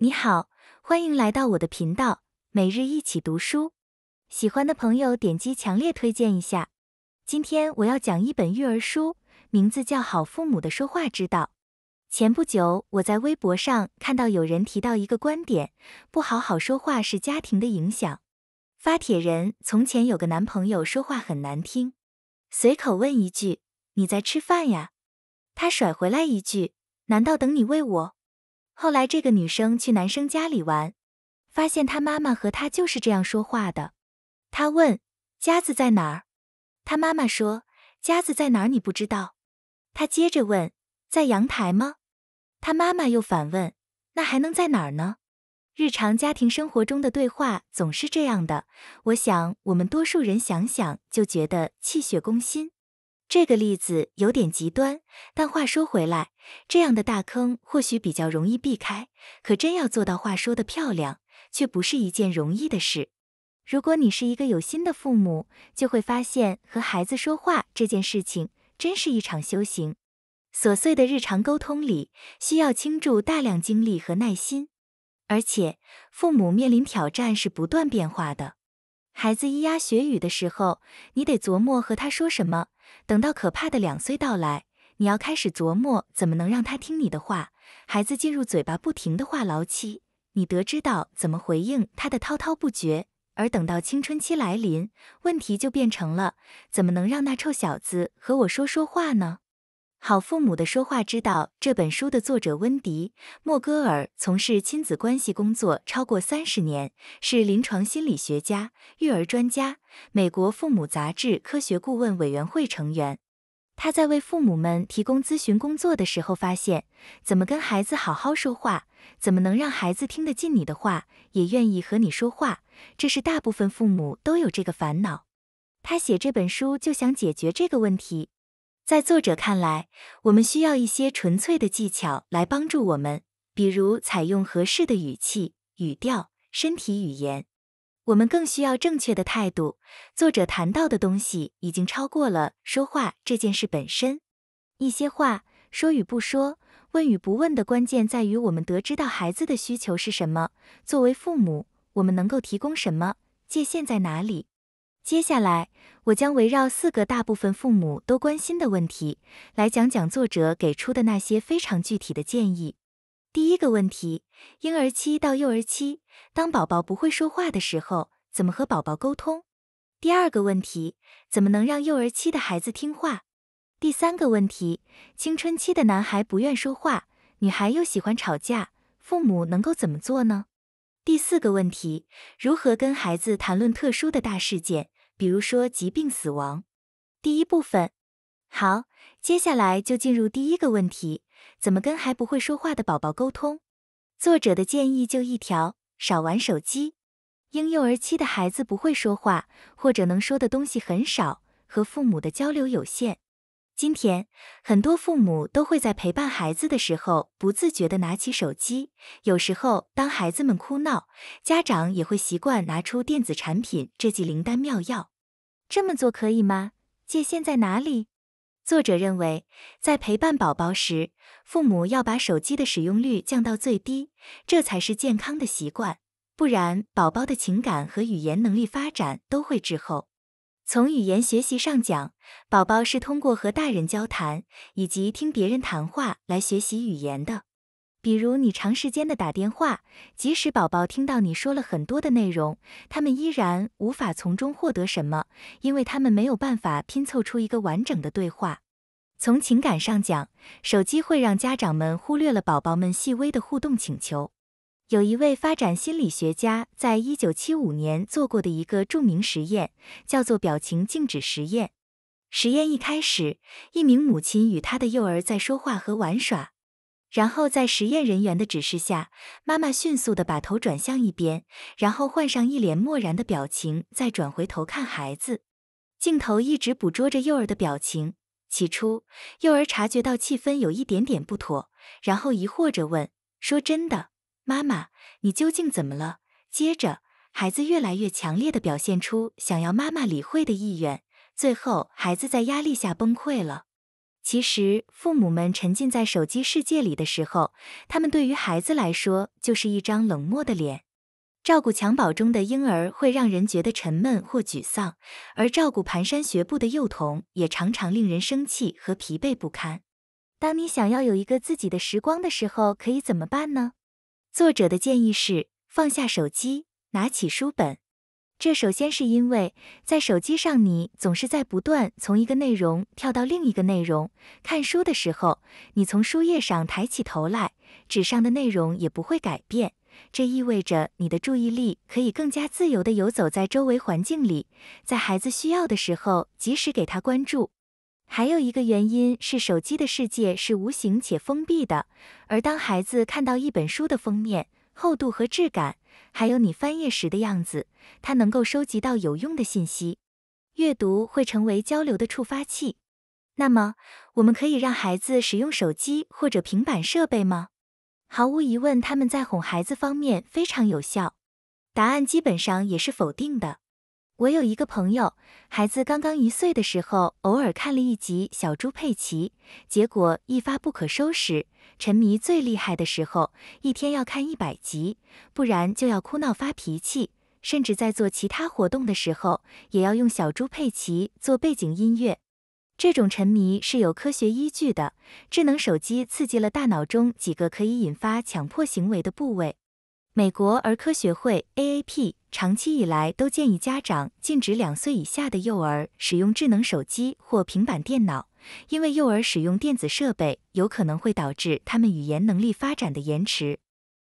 你好，欢迎来到我的频道，每日一起读书。喜欢的朋友点击强烈推荐一下。今天我要讲一本育儿书，名字叫《好父母的说话之道》。前不久我在微博上看到有人提到一个观点，不好好说话是家庭的影响。发帖人从前有个男朋友，说话很难听，随口问一句“你在吃饭呀”，他甩回来一句“难道等你喂我”。后来，这个女生去男生家里玩，发现他妈妈和他就是这样说话的。他问：“夹子在哪儿？”他妈妈说：“夹子在哪儿？你不知道？”他接着问：“在阳台吗？”他妈妈又反问：“那还能在哪儿呢？”日常家庭生活中的对话总是这样的，我想我们多数人想想就觉得气血攻心。这个例子有点极端，但话说回来，这样的大坑或许比较容易避开。可真要做到话说的漂亮，却不是一件容易的事。如果你是一个有心的父母，就会发现和孩子说话这件事情，真是一场修行。琐碎的日常沟通里，需要倾注大量精力和耐心，而且父母面临挑战是不断变化的。孩子咿呀学语的时候，你得琢磨和他说什么。等到可怕的两岁到来，你要开始琢磨怎么能让他听你的话。孩子进入嘴巴不停的话痨期，你得知道怎么回应他的滔滔不绝。而等到青春期来临，问题就变成了怎么能让那臭小子和我说说话呢？好父母的说话之道这本书的作者温迪·莫戈尔从事亲子关系工作超过三十年，是临床心理学家、育儿专家，美国父母杂志科学顾问委员会成员。他在为父母们提供咨询工作的时候发现，怎么跟孩子好好说话，怎么能让孩子听得进你的话，也愿意和你说话，这是大部分父母都有这个烦恼。他写这本书就想解决这个问题。在作者看来，我们需要一些纯粹的技巧来帮助我们，比如采用合适的语气、语调、身体语言。我们更需要正确的态度。作者谈到的东西已经超过了说话这件事本身。一些话说与不说、问与不问的关键在于我们得知到孩子的需求是什么。作为父母，我们能够提供什么？界限在哪里？接下来，我将围绕四个大部分父母都关心的问题，来讲讲作者给出的那些非常具体的建议。第一个问题：婴儿期到幼儿期，当宝宝不会说话的时候，怎么和宝宝沟通？第二个问题：怎么能让幼儿期的孩子听话？第三个问题：青春期的男孩不愿说话，女孩又喜欢吵架，父母能够怎么做呢？第四个问题：如何跟孩子谈论特殊的大事件？比如说疾病、死亡。第一部分，好，接下来就进入第一个问题：怎么跟还不会说话的宝宝沟通？作者的建议就一条：少玩手机。婴幼儿期的孩子不会说话，或者能说的东西很少，和父母的交流有限。今天，很多父母都会在陪伴孩子的时候，不自觉的拿起手机。有时候，当孩子们哭闹，家长也会习惯拿出电子产品这剂灵丹妙药。这么做可以吗？界限在哪里？作者认为，在陪伴宝宝时，父母要把手机的使用率降到最低，这才是健康的习惯。不然，宝宝的情感和语言能力发展都会滞后。从语言学习上讲，宝宝是通过和大人交谈以及听别人谈话来学习语言的。比如你长时间的打电话，即使宝宝听到你说了很多的内容，他们依然无法从中获得什么，因为他们没有办法拼凑出一个完整的对话。从情感上讲，手机会让家长们忽略了宝宝们细微的互动请求。有一位发展心理学家在一九七五年做过的一个著名实验，叫做“表情静止实验”。实验一开始，一名母亲与她的幼儿在说话和玩耍，然后在实验人员的指示下，妈妈迅速的把头转向一边，然后换上一脸漠然的表情，再转回头看孩子。镜头一直捕捉着幼儿的表情。起初，幼儿察觉到气氛有一点点不妥，然后疑惑着问：“说真的？”妈妈，你究竟怎么了？接着，孩子越来越强烈地表现出想要妈妈理会的意愿。最后，孩子在压力下崩溃了。其实，父母们沉浸在手机世界里的时候，他们对于孩子来说就是一张冷漠的脸。照顾襁褓中的婴儿会让人觉得沉闷或沮丧，而照顾蹒跚学步的幼童也常常令人生气和疲惫不堪。当你想要有一个自己的时光的时候，可以怎么办呢？作者的建议是放下手机，拿起书本。这首先是因为在手机上，你总是在不断从一个内容跳到另一个内容。看书的时候，你从书页上抬起头来，纸上的内容也不会改变。这意味着你的注意力可以更加自由地游走在周围环境里，在孩子需要的时候，及时给他关注。还有一个原因是，手机的世界是无形且封闭的，而当孩子看到一本书的封面、厚度和质感，还有你翻页时的样子，他能够收集到有用的信息。阅读会成为交流的触发器。那么，我们可以让孩子使用手机或者平板设备吗？毫无疑问，他们在哄孩子方面非常有效。答案基本上也是否定的。我有一个朋友，孩子刚刚一岁的时候，偶尔看了一集《小猪佩奇》，结果一发不可收拾，沉迷最厉害的时候，一天要看一百集，不然就要哭闹发脾气，甚至在做其他活动的时候，也要用《小猪佩奇》做背景音乐。这种沉迷是有科学依据的，智能手机刺激了大脑中几个可以引发强迫行为的部位。美国儿科学会 （AAP） 长期以来都建议家长禁止两岁以下的幼儿使用智能手机或平板电脑，因为幼儿使用电子设备有可能会导致他们语言能力发展的延迟。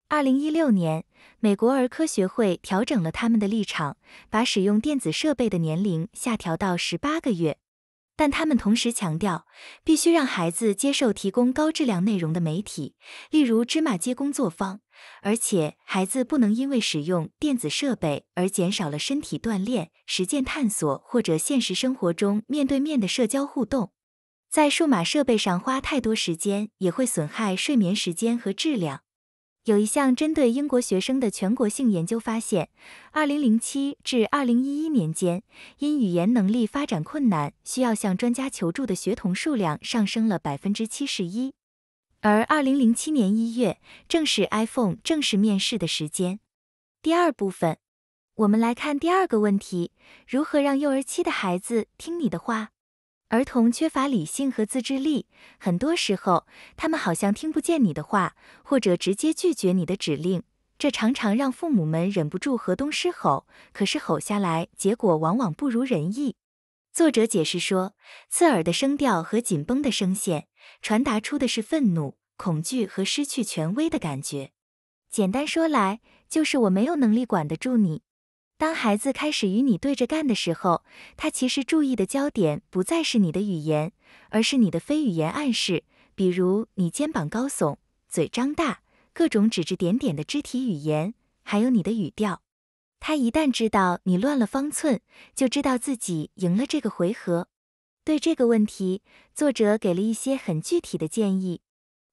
二零一六年，美国儿科学会调整了他们的立场，把使用电子设备的年龄下调到十八个月，但他们同时强调，必须让孩子接受提供高质量内容的媒体，例如芝麻街工作坊。而且，孩子不能因为使用电子设备而减少了身体锻炼、实践探索或者现实生活中面对面的社交互动。在数码设备上花太多时间也会损害睡眠时间和质量。有一项针对英国学生的全国性研究发现，2007至2011年间，因语言能力发展困难需要向专家求助的学童数量上升了71%。而二零零七年一月正是 iPhone 正式面世的时间。第二部分，我们来看第二个问题：如何让幼儿期的孩子听你的话？儿童缺乏理性和自制力，很多时候他们好像听不见你的话，或者直接拒绝你的指令，这常常让父母们忍不住河东狮吼。可是吼下来，结果往往不如人意。作者解释说，刺耳的声调和紧绷的声线。传达出的是愤怒、恐惧和失去权威的感觉。简单说来，就是我没有能力管得住你。当孩子开始与你对着干的时候，他其实注意的焦点不再是你的语言，而是你的非语言暗示，比如你肩膀高耸、嘴张大、各种指指点点的肢体语言，还有你的语调。他一旦知道你乱了方寸，就知道自己赢了这个回合。对这个问题，作者给了一些很具体的建议。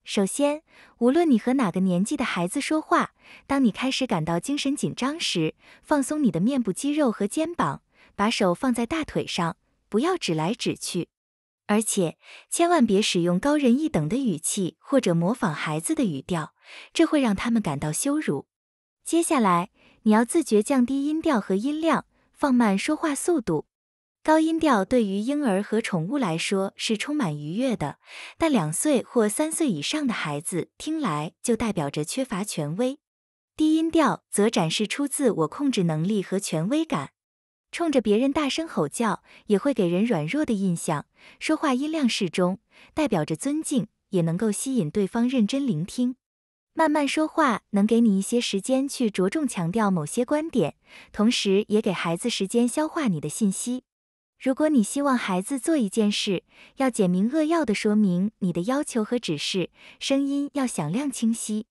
首先，无论你和哪个年纪的孩子说话，当你开始感到精神紧张时，放松你的面部肌肉和肩膀，把手放在大腿上，不要指来指去。而且，千万别使用高人一等的语气或者模仿孩子的语调，这会让他们感到羞辱。接下来，你要自觉降低音调和音量，放慢说话速度。高音调对于婴儿和宠物来说是充满愉悦的，但两岁或三岁以上的孩子听来就代表着缺乏权威。低音调则展示出自我控制能力和权威感。冲着别人大声吼叫也会给人软弱的印象。说话音量适中，代表着尊敬，也能够吸引对方认真聆听。慢慢说话能给你一些时间去着重强调某些观点，同时也给孩子时间消化你的信息。如果你希望孩子做一件事，要简明扼要地说明你的要求和指示，声音要响亮清晰。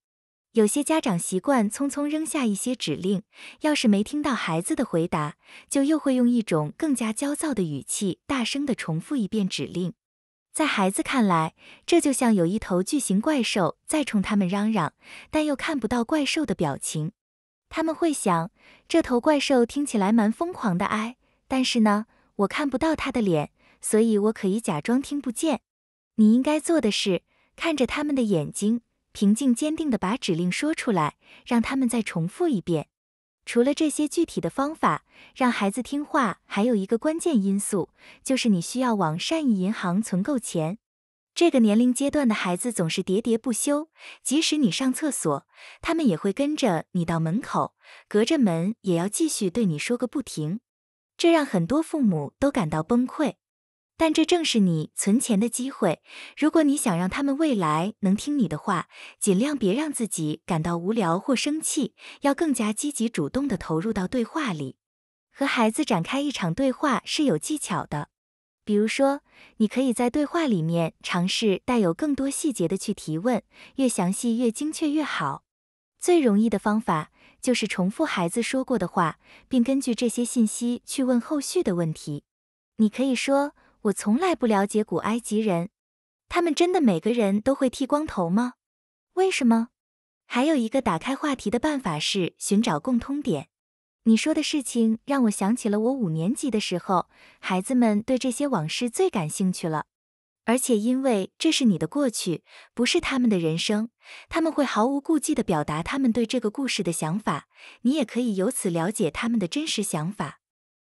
有些家长习惯匆匆扔下一些指令，要是没听到孩子的回答，就又会用一种更加焦躁的语气大声地重复一遍指令。在孩子看来，这就像有一头巨型怪兽在冲他们嚷嚷，但又看不到怪兽的表情。他们会想，这头怪兽听起来蛮疯狂的，哎，但是呢？我看不到他的脸，所以我可以假装听不见。你应该做的是看着他们的眼睛，平静坚定地把指令说出来，让他们再重复一遍。除了这些具体的方法，让孩子听话还有一个关键因素，就是你需要往善意银行存够钱。这个年龄阶段的孩子总是喋喋不休，即使你上厕所，他们也会跟着你到门口，隔着门也要继续对你说个不停。这让很多父母都感到崩溃，但这正是你存钱的机会。如果你想让他们未来能听你的话，尽量别让自己感到无聊或生气，要更加积极主动地投入到对话里。和孩子展开一场对话是有技巧的，比如说，你可以在对话里面尝试带有更多细节的去提问，越详细越精确越好。最容易的方法。就是重复孩子说过的话，并根据这些信息去问后续的问题。你可以说：“我从来不了解古埃及人，他们真的每个人都会剃光头吗？为什么？”还有一个打开话题的办法是寻找共通点。你说的事情让我想起了我五年级的时候，孩子们对这些往事最感兴趣了。而且，因为这是你的过去，不是他们的人生，他们会毫无顾忌地表达他们对这个故事的想法。你也可以由此了解他们的真实想法。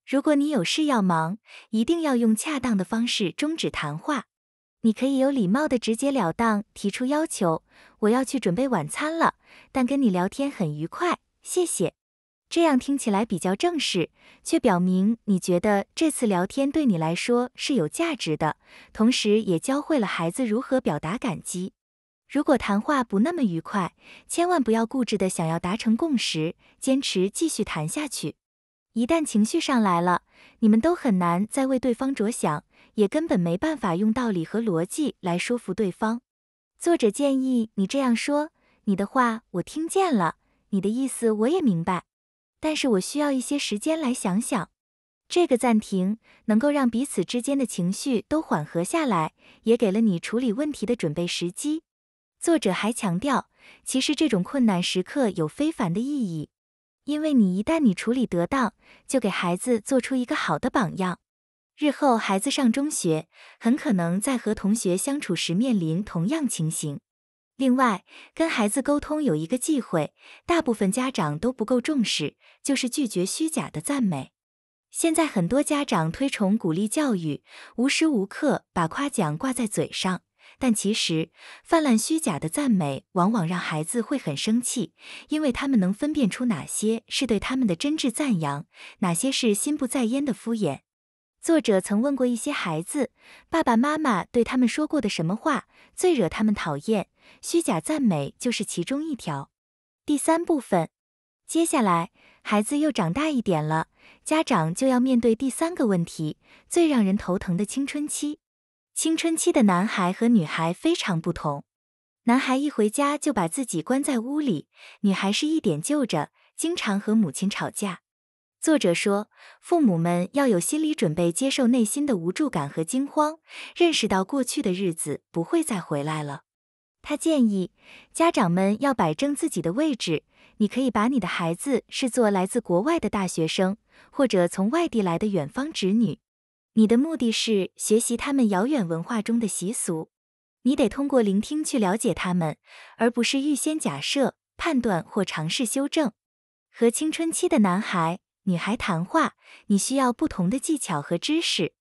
如果你有事要忙，一定要用恰当的方式终止谈话。你可以有礼貌的直截了当提出要求。我要去准备晚餐了，但跟你聊天很愉快，谢谢。这样听起来比较正式，却表明你觉得这次聊天对你来说是有价值的，同时也教会了孩子如何表达感激。如果谈话不那么愉快，千万不要固执的想要达成共识，坚持继续谈下去。一旦情绪上来了，你们都很难再为对方着想，也根本没办法用道理和逻辑来说服对方。作者建议你这样说：“你的话我听见了，你的意思我也明白。”但是我需要一些时间来想想，这个暂停能够让彼此之间的情绪都缓和下来，也给了你处理问题的准备时机。作者还强调，其实这种困难时刻有非凡的意义，因为你一旦你处理得当，就给孩子做出一个好的榜样，日后孩子上中学，很可能在和同学相处时面临同样情形。另外，跟孩子沟通有一个忌讳，大部分家长都不够重视，就是拒绝虚假的赞美。现在很多家长推崇鼓励教育，无时无刻把夸奖挂在嘴上，但其实泛滥虚假的赞美，往往让孩子会很生气，因为他们能分辨出哪些是对他们的真挚赞扬，哪些是心不在焉的敷衍。作者曾问过一些孩子，爸爸妈妈对他们说过的什么话最惹他们讨厌？虚假赞美就是其中一条。第三部分，接下来孩子又长大一点了，家长就要面对第三个问题，最让人头疼的青春期。青春期的男孩和女孩非常不同，男孩一回家就把自己关在屋里，女孩是一点就着，经常和母亲吵架。作者说，父母们要有心理准备，接受内心的无助感和惊慌，认识到过去的日子不会再回来了。他建议家长们要摆正自己的位置，你可以把你的孩子视作来自国外的大学生，或者从外地来的远方侄女。你的目的是学习他们遥远文化中的习俗，你得通过聆听去了解他们，而不是预先假设、判断或尝试修正。和青春期的男孩。女孩谈话，你需要不同的技巧和知识。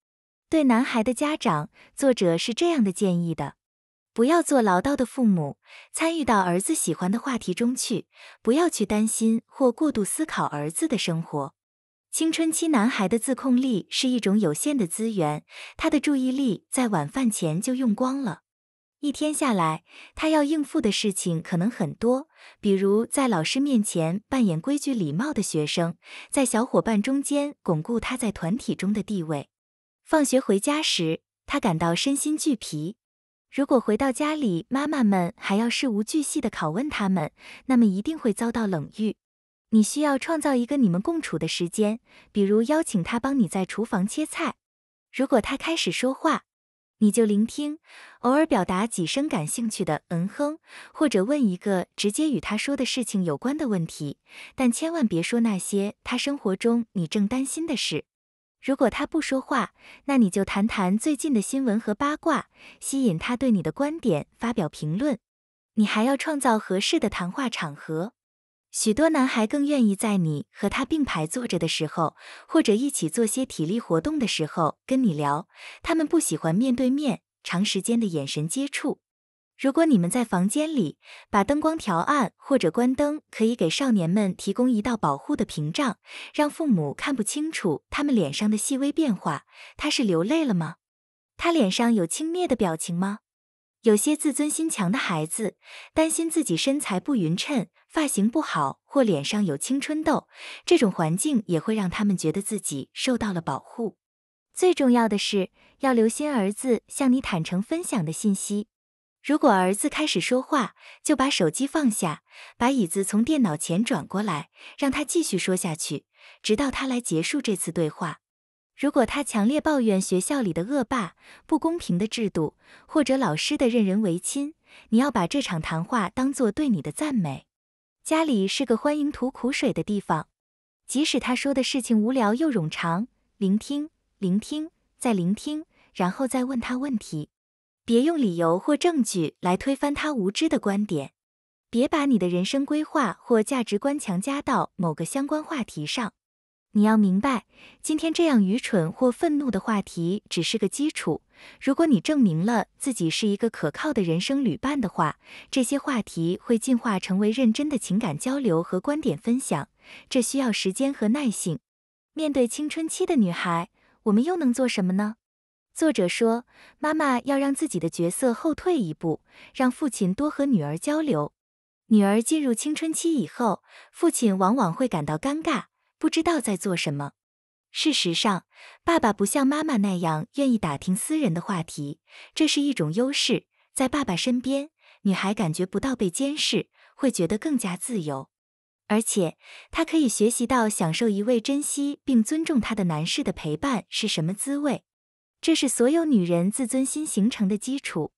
对男孩的家长，作者是这样的建议的：不要做唠叨的父母，参与到儿子喜欢的话题中去，不要去担心或过度思考儿子的生活。青春期男孩的自控力是一种有限的资源，他的注意力在晚饭前就用光了。一天下来，他要应付的事情可能很多，比如在老师面前扮演规矩礼貌的学生，在小伙伴中间巩固他在团体中的地位。放学回家时，他感到身心俱疲。如果回到家里，妈妈们还要事无巨细地拷问他们，那么一定会遭到冷遇。你需要创造一个你们共处的时间，比如邀请他帮你在厨房切菜。如果他开始说话，你就聆听，偶尔表达几声感兴趣的“嗯哼”，或者问一个直接与他说的事情有关的问题，但千万别说那些他生活中你正担心的事。如果他不说话，那你就谈谈最近的新闻和八卦，吸引他对你的观点发表评论。你还要创造合适的谈话场合。许多男孩更愿意在你和他并排坐着的时候，或者一起做些体力活动的时候跟你聊。他们不喜欢面对面长时间的眼神接触。如果你们在房间里把灯光调暗或者关灯，可以给少年们提供一道保护的屏障，让父母看不清楚他们脸上的细微变化。他是流泪了吗？他脸上有轻蔑的表情吗？有些自尊心强的孩子担心自己身材不匀称、发型不好或脸上有青春痘，这种环境也会让他们觉得自己受到了保护。最重要的是要留心儿子向你坦诚分享的信息。如果儿子开始说话，就把手机放下，把椅子从电脑前转过来，让他继续说下去，直到他来结束这次对话。如果他强烈抱怨学校里的恶霸、不公平的制度，或者老师的任人唯亲，你要把这场谈话当作对你的赞美。家里是个欢迎吐苦水的地方，即使他说的事情无聊又冗长。聆听，聆听，再聆听，然后再问他问题。别用理由或证据来推翻他无知的观点。别把你的人生规划或价值观强加到某个相关话题上。你要明白，今天这样愚蠢或愤怒的话题只是个基础。如果你证明了自己是一个可靠的人生旅伴的话，这些话题会进化成为认真的情感交流和观点分享。这需要时间和耐性。面对青春期的女孩，我们又能做什么呢？作者说，妈妈要让自己的角色后退一步，让父亲多和女儿交流。女儿进入青春期以后，父亲往往会感到尴尬。不知道在做什么。事实上，爸爸不像妈妈那样愿意打听私人的话题，这是一种优势。在爸爸身边，女孩感觉不到被监视，会觉得更加自由。而且，她可以学习到享受一位珍惜并尊重她的男士的陪伴是什么滋味。这是所有女人自尊心形成的基础。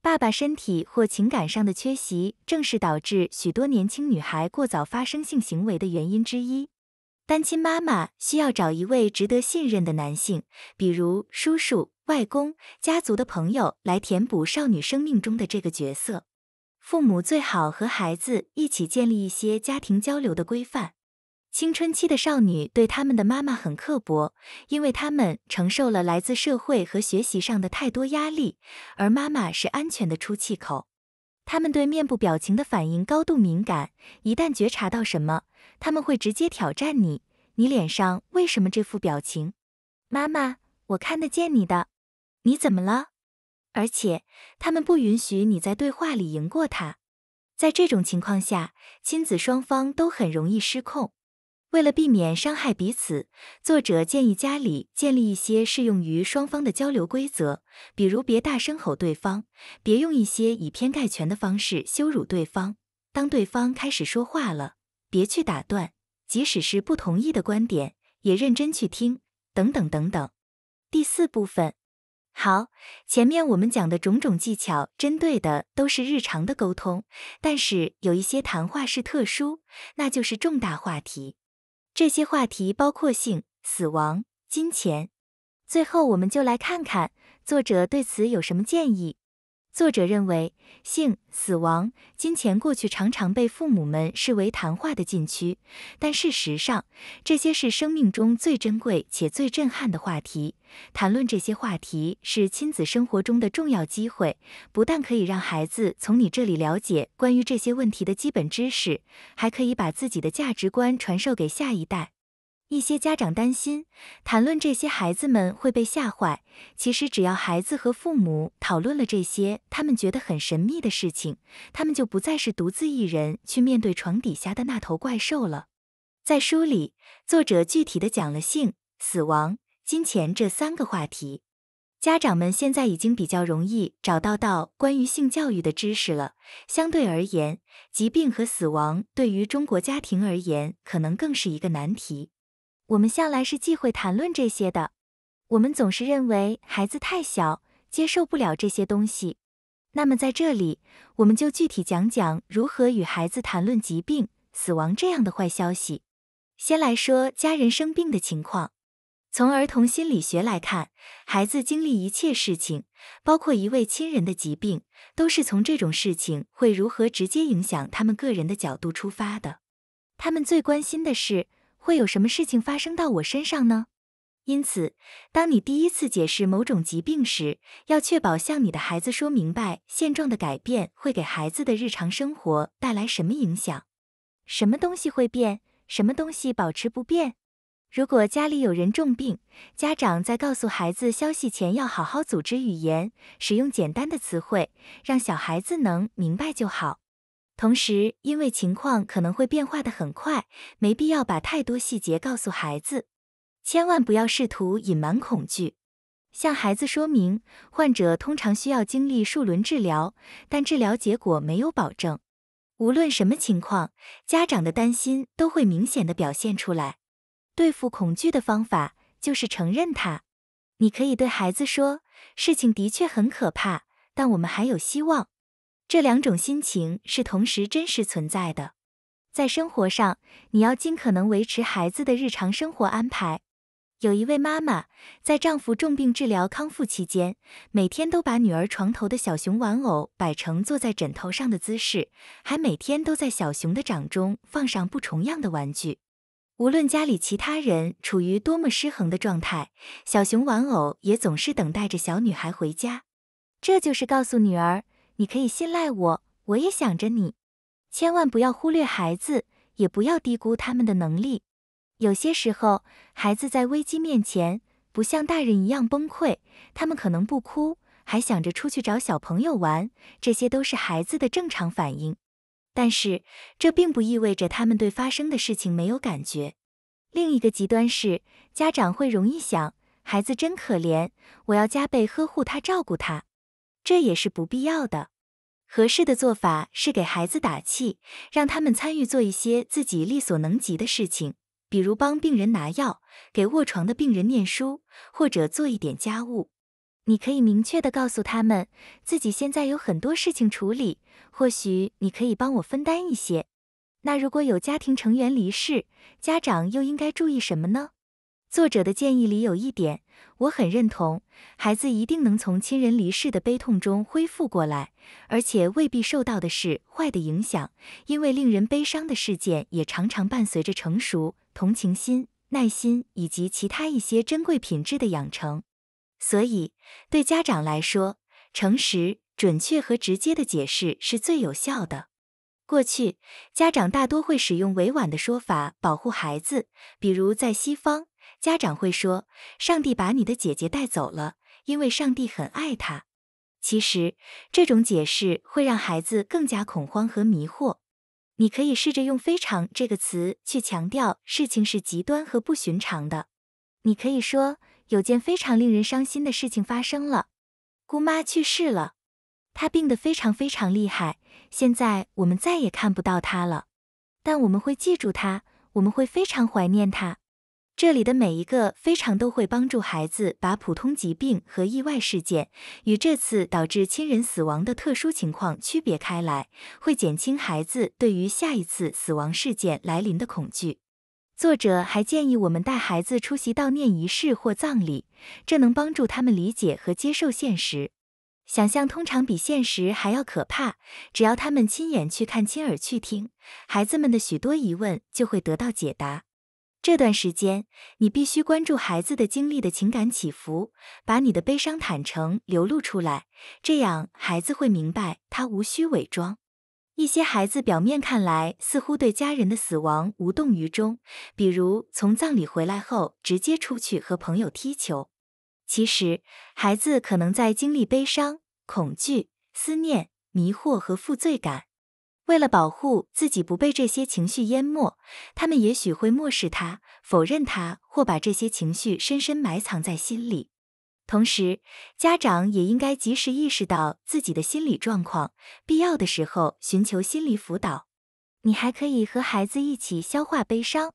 爸爸身体或情感上的缺席，正是导致许多年轻女孩过早发生性行为的原因之一。单亲妈妈需要找一位值得信任的男性，比如叔叔、外公、家族的朋友来填补少女生命中的这个角色。父母最好和孩子一起建立一些家庭交流的规范。青春期的少女对他们的妈妈很刻薄，因为他们承受了来自社会和学习上的太多压力，而妈妈是安全的出气口。他们对面部表情的反应高度敏感，一旦觉察到什么，他们会直接挑战你。你脸上为什么这副表情？妈妈，我看得见你的，你怎么了？而且，他们不允许你在对话里赢过他。在这种情况下，亲子双方都很容易失控。为了避免伤害彼此，作者建议家里建立一些适用于双方的交流规则，比如别大声吼对方，别用一些以偏概全的方式羞辱对方。当对方开始说话了，别去打断，即使是不同意的观点，也认真去听。等等等等。第四部分，好，前面我们讲的种种技巧，针对的都是日常的沟通，但是有一些谈话是特殊，那就是重大话题。这些话题包括性、死亡、金钱。最后，我们就来看看作者对此有什么建议。作者认为，性、死亡、金钱过去常常被父母们视为谈话的禁区，但事实上，这些是生命中最珍贵且最震撼的话题。谈论这些话题是亲子生活中的重要机会，不但可以让孩子从你这里了解关于这些问题的基本知识，还可以把自己的价值观传授给下一代。一些家长担心谈论这些孩子们会被吓坏。其实，只要孩子和父母讨论了这些他们觉得很神秘的事情，他们就不再是独自一人去面对床底下的那头怪兽了。在书里，作者具体的讲了性、死亡、金钱这三个话题。家长们现在已经比较容易找到到关于性教育的知识了。相对而言，疾病和死亡对于中国家庭而言，可能更是一个难题。我们向来是忌讳谈论这些的，我们总是认为孩子太小，接受不了这些东西。那么在这里，我们就具体讲讲如何与孩子谈论疾病、死亡这样的坏消息。先来说家人生病的情况。从儿童心理学来看，孩子经历一切事情，包括一位亲人的疾病，都是从这种事情会如何直接影响他们个人的角度出发的。他们最关心的是。会有什么事情发生到我身上呢？因此，当你第一次解释某种疾病时，要确保向你的孩子说明白现状的改变会给孩子的日常生活带来什么影响。什么东西会变，什么东西保持不变？如果家里有人重病，家长在告诉孩子消息前，要好好组织语言，使用简单的词汇，让小孩子能明白就好。同时，因为情况可能会变化的很快，没必要把太多细节告诉孩子。千万不要试图隐瞒恐惧，向孩子说明，患者通常需要经历数轮治疗，但治疗结果没有保证。无论什么情况，家长的担心都会明显的表现出来。对付恐惧的方法就是承认它。你可以对孩子说，事情的确很可怕，但我们还有希望。这两种心情是同时真实存在的。在生活上，你要尽可能维持孩子的日常生活安排。有一位妈妈在丈夫重病治疗康复期间，每天都把女儿床头的小熊玩偶摆成坐在枕头上的姿势，还每天都在小熊的掌中放上不重样的玩具。无论家里其他人处于多么失衡的状态，小熊玩偶也总是等待着小女孩回家。这就是告诉女儿。你可以信赖我，我也想着你。千万不要忽略孩子，也不要低估他们的能力。有些时候，孩子在危机面前不像大人一样崩溃，他们可能不哭，还想着出去找小朋友玩，这些都是孩子的正常反应。但是，这并不意味着他们对发生的事情没有感觉。另一个极端是，家长会容易想，孩子真可怜，我要加倍呵护他，照顾他。这也是不必要的。合适的做法是给孩子打气，让他们参与做一些自己力所能及的事情，比如帮病人拿药，给卧床的病人念书，或者做一点家务。你可以明确地告诉他们，自己现在有很多事情处理，或许你可以帮我分担一些。那如果有家庭成员离世，家长又应该注意什么呢？作者的建议里有一点我很认同，孩子一定能从亲人离世的悲痛中恢复过来，而且未必受到的是坏的影响，因为令人悲伤的事件也常常伴随着成熟、同情心、耐心以及其他一些珍贵品质的养成。所以，对家长来说，诚实、准确和直接的解释是最有效的。过去，家长大多会使用委婉的说法保护孩子，比如在西方。家长会说：“上帝把你的姐姐带走了，因为上帝很爱她。”其实，这种解释会让孩子更加恐慌和迷惑。你可以试着用“非常”这个词去强调事情是极端和不寻常的。你可以说：“有件非常令人伤心的事情发生了，姑妈去世了。她病得非常非常厉害，现在我们再也看不到她了。但我们会记住她，我们会非常怀念她。”这里的每一个非常都会帮助孩子把普通疾病和意外事件与这次导致亲人死亡的特殊情况区别开来，会减轻孩子对于下一次死亡事件来临的恐惧。作者还建议我们带孩子出席悼念仪式或葬礼，这能帮助他们理解和接受现实。想象通常比现实还要可怕，只要他们亲眼去看、亲耳去听，孩子们的许多疑问就会得到解答。这段时间，你必须关注孩子的经历的情感起伏，把你的悲伤坦诚流露出来，这样孩子会明白他无需伪装。一些孩子表面看来似乎对家人的死亡无动于衷，比如从葬礼回来后直接出去和朋友踢球，其实孩子可能在经历悲伤、恐惧、思念、迷惑和负罪感。为了保护自己不被这些情绪淹没，他们也许会漠视他、否认他，或把这些情绪深深埋藏在心里。同时，家长也应该及时意识到自己的心理状况，必要的时候寻求心理辅导。你还可以和孩子一起消化悲伤。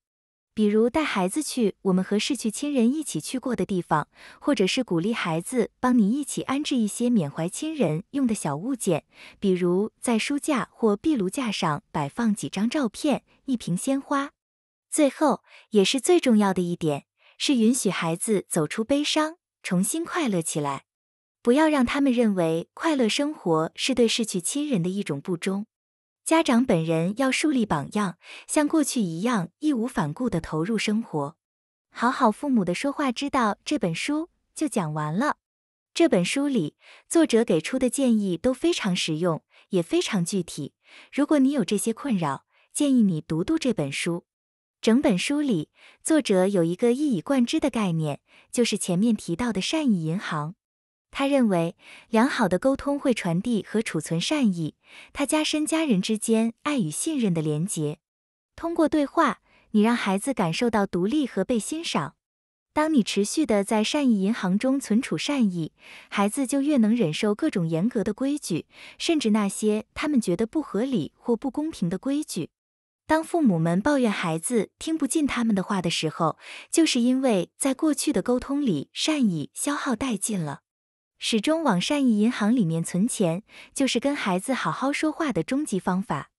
比如带孩子去我们和逝去亲人一起去过的地方，或者是鼓励孩子帮你一起安置一些缅怀亲人用的小物件，比如在书架或壁炉架上摆放几张照片、一瓶鲜花。最后，也是最重要的一点，是允许孩子走出悲伤，重新快乐起来，不要让他们认为快乐生活是对逝去亲人的一种不忠。家长本人要树立榜样，像过去一样义无反顾地投入生活。好好父母的说话之道这本书就讲完了。这本书里作者给出的建议都非常实用，也非常具体。如果你有这些困扰，建议你读读这本书。整本书里，作者有一个一以贯之的概念，就是前面提到的善意银行。他认为，良好的沟通会传递和储存善意，它加深家人之间爱与信任的连结。通过对话，你让孩子感受到独立和被欣赏。当你持续的在善意银行中存储善意，孩子就越能忍受各种严格的规矩，甚至那些他们觉得不合理或不公平的规矩。当父母们抱怨孩子听不进他们的话的时候，就是因为在过去的沟通里善意消耗殆尽了。始终往善意银行里面存钱，就是跟孩子好好说话的终极方法。